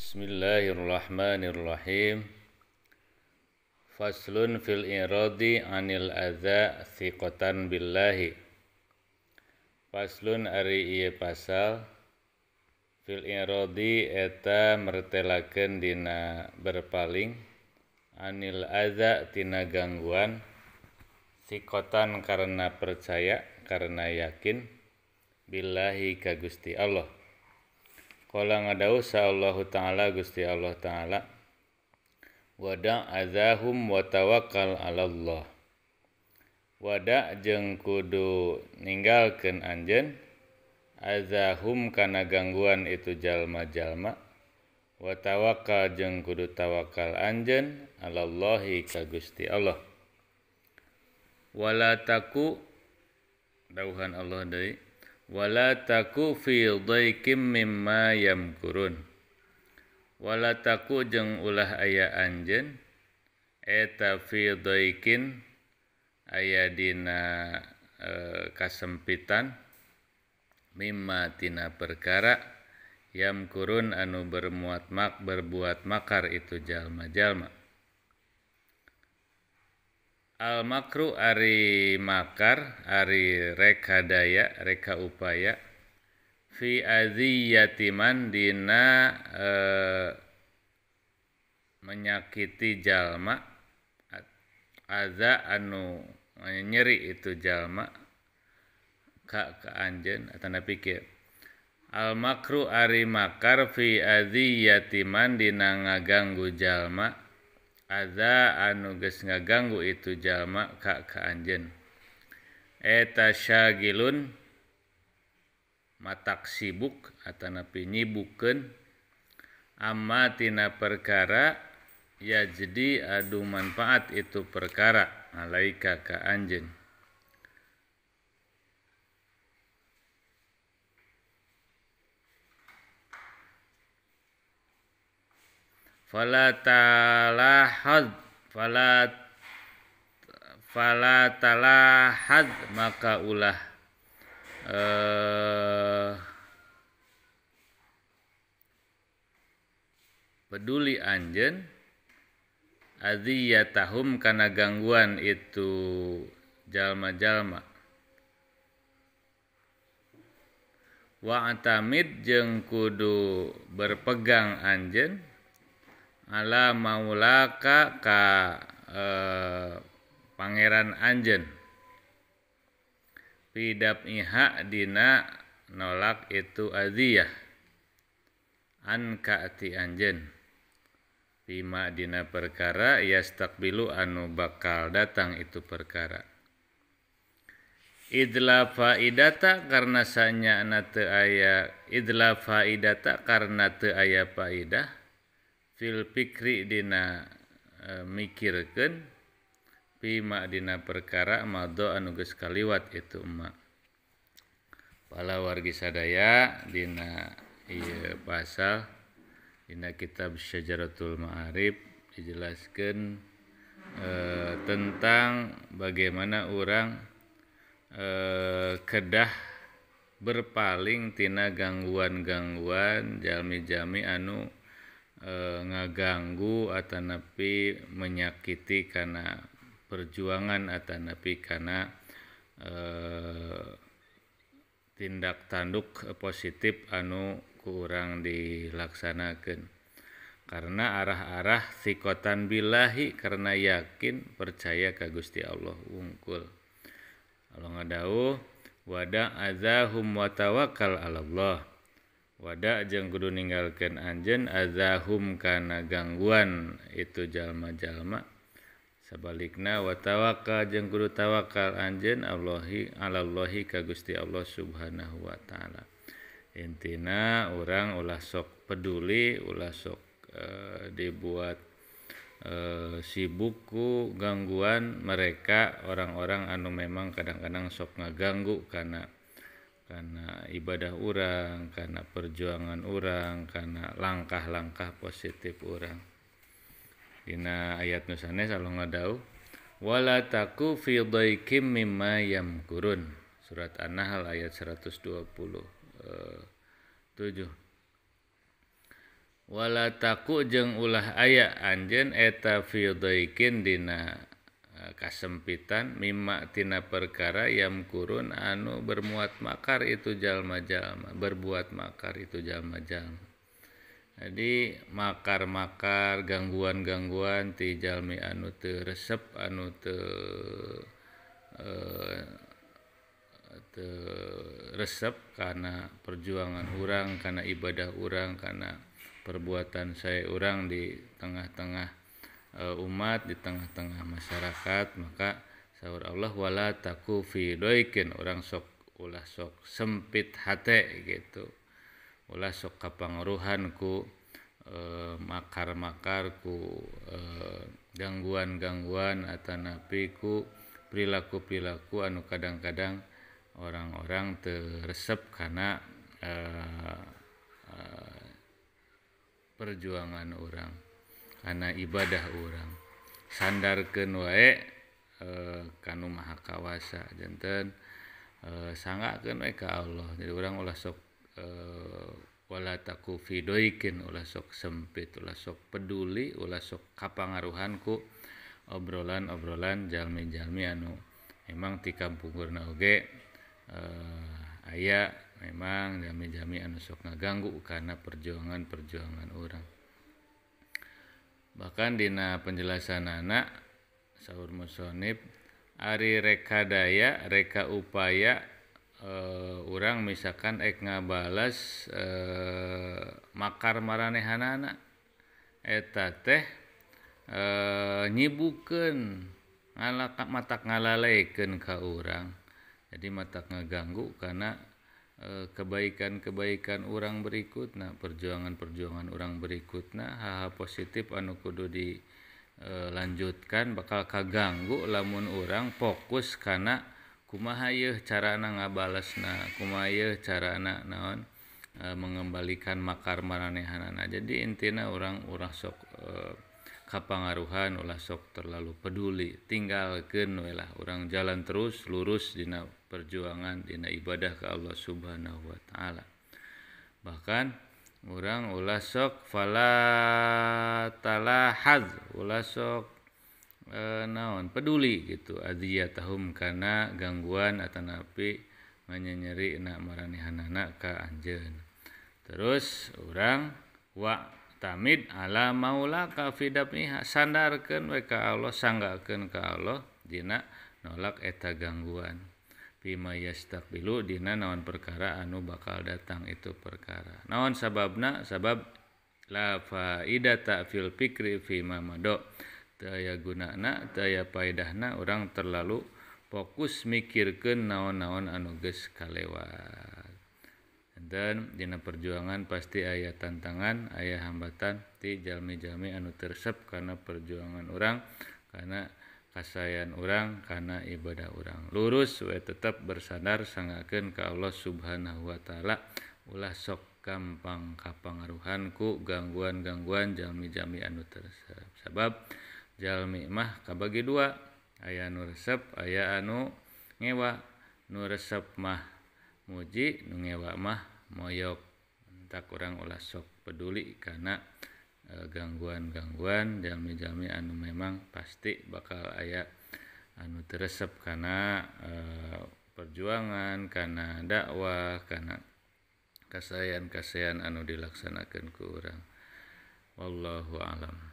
Bismillahirrahmanirrahim. Faslun fil iradi anil adza thiqatan billahi. Faslun ari ieu pasal fil iradi eta mertelakeun dina berpaling anil adza tina gangguan thiqatan karena percaya karena yakin billahi ka Gusti Allah. Kala ngadau Allah taala Gusti Allah taala Wada azahum wa tawakkal ala Allah Wada jeung kudu ninggalkeun anjeun azahum karena gangguan itu jalma-jalma wa tawakkal jeung kudu tawakal anjen, alallahi ka Gusti Allah wala taku dauhan Allah deui wala taku fi dhaikim mimma yamkurun wala taku jeung ulah aya anjeun eta fi dhaikin aya dina e, kasempitan mimma tina perkara yamkurun anu bermuat mak berbuat makar itu jalma-jalma Al makru ari makar ari reka daya reka upaya fi aziyatiman dina e, menyakiti jalma aza anu nyeri itu jalma kak ka anjen atana pikir al makru ari makar fi aziyatiman dina ngaganggu jalma ada anuges ngaganggu itu jamak Kakak Anjen etayagilun mataksibuk Atana peyiken atina perkara ya jadi Aduh manfaat itu perkara malaika ke Anjen fala talahad fala fala talahad maka ulah eh, peduli anjen tahum karena gangguan itu jalma-jalma wa jeng kudu berpegang anjen ala maulaka ka eh, pangeran anjen pidap iha dina nolak itu adiyah an ti anjen pima dina perkara yastakbilu anu bakal datang itu perkara idla faidata karena sanya na teu aya idla faidata karena te aya faidah pikri Dina e, mikirkan pimak Dina perkaraadodo anuge Kaliwat itu emmak pala war sada Dina Iya pasal Dina kitab Syjarotul Ma'rib dijelaskan e, tentang bagaimana orang e, kedah berpalingtinana gangguan-gangguan Jamijami anuge e, ngaganggu atanapi menyakiti karena perjuangan atanapi karena e, tindak tanduk positif anu kurang dilaksanakan karena arah-arah sikotan bilahi karena yakin percaya ke Gusti Allah wungkul Allah ngadauh wada azahum watawakal Allah Wada jeung kudu ninggalkan anjen azahum karena gangguan itu jalma-jalma. sebaliknya wa tawakkal kudu tawakal anjen Allahi alallahi ka Gusti Allah Subhanahu wa taala. Intina orang ulah sok peduli, ulah sok e, dibuat e, eh, sibukku gangguan mereka orang-orang anu memang kadang-kadang sok ngaganggu karena karena ibadah orang, karena perjuangan orang, karena langkah-langkah positif orang. Dina ayat nusane salong ngadau wala taku fi daikim mimma yamkurun. Surat An-Nahl ayat 127. Walataku jeng Wala taku ulah ayak anjen eta fi daikin dina Eh, kasempitan mimak tina perkara yang kurun anu bermuat makar itu jalma-jalma berbuat makar itu jalma-jalma jadi makar-makar gangguan-gangguan ti jalmi anu te resep anu te, eh, te resep karena perjuangan orang karena ibadah orang karena perbuatan saya orang di tengah-tengah Eh, umat di tengah-tengah masyarakat maka sahur Allah wala taku fi doikin orang sok ulah sok sempit hati gitu ulah sok kapangaruhan ku eh, makar-makar ku eh, gangguan-gangguan atau napi ku perilaku-perilaku anu kadang-kadang orang-orang teresep karena perjuangan orang karena ibadah orang sandarkan wae e, kanu maha kawasa jantan e, eh, sangaken wae ka Allah jadi orang ulah sok e, wala taku fidoikin ulah sok sempit ulah sok peduli ulah sok kapangaruhanku obrolan-obrolan jalmi-jalmi anu memang di kampung gurna oge e, aya memang jalmi-jalmi anu sok ngaganggu karena perjuangan-perjuangan orang bahkan dina penjelasan anak sahur musonib Ari reka daya reka upaya e, eh, orang misalkan ek ngabales e, eh, makar maranehanana eta teh e, eh, nyibukeun ngalak mata ngalalaikan ka orang jadi matak ngeganggu karena Eh, kebaikan-kebaikan orang berikut nah perjuangan-perjuangan orang berikut Nah haha positif anuukudu di eh, lanjutkan bakal kaganggu lamun orang fokus karena kuma Hay cara anak nga balaes nah kuma cara anaknaon eh, mengembalikan makarmaehanan jadi intina orang-orang sok kapang Aruhan olah sok terlalu peduli tinggalkenlah orang jalan terus lurus perjuangan dina ibadah ke Allah subhanahu Wa ta'ala bahkan orang ulasok fala talahaz ulasok e, naon peduli gitu adiyatahum karena gangguan atau napi menyenyeri nak maranihanana ka anjen terus orang wa tamid ala maula ka fidabniha sandarkan we ka Allah sanggakan ka Allah dina nolak eta gangguan Mayas takbilu Dina nawan perkara anu bakal datang itu perkara naon sabab na sabab lavaida tak fil Fikrimado sayagunanak sayaapadahna orang terlalu fokus mikir ke naon-naon anuges Kalewa dan Dina perjuangan pasti ayaah tantangan ayah hambatan tijal Mijami anu tersep karena perjuangan orang karena hanya pasyan orang karena ibadah orang lurus wa tetap bersandar sanggenkah Allah subhanahu Wa ta'ala Ulah sok kamppangka pengaruhanku gangguan-gangguan jalmi-jami anu tersesabab Jami mah Ka bagi dua ayaah nur resep aya anu ngewa nur resep mah muji nungewa mah moyok en tak kurang ulah sok peduli karena kita Eh, gangguan-gangguan jami-jami anu memang pasti bakal ayat anu teresep karena e, perjuangan karena dakwah karena kasayan-kasayan anu dilaksanakan ke orang wallahu alam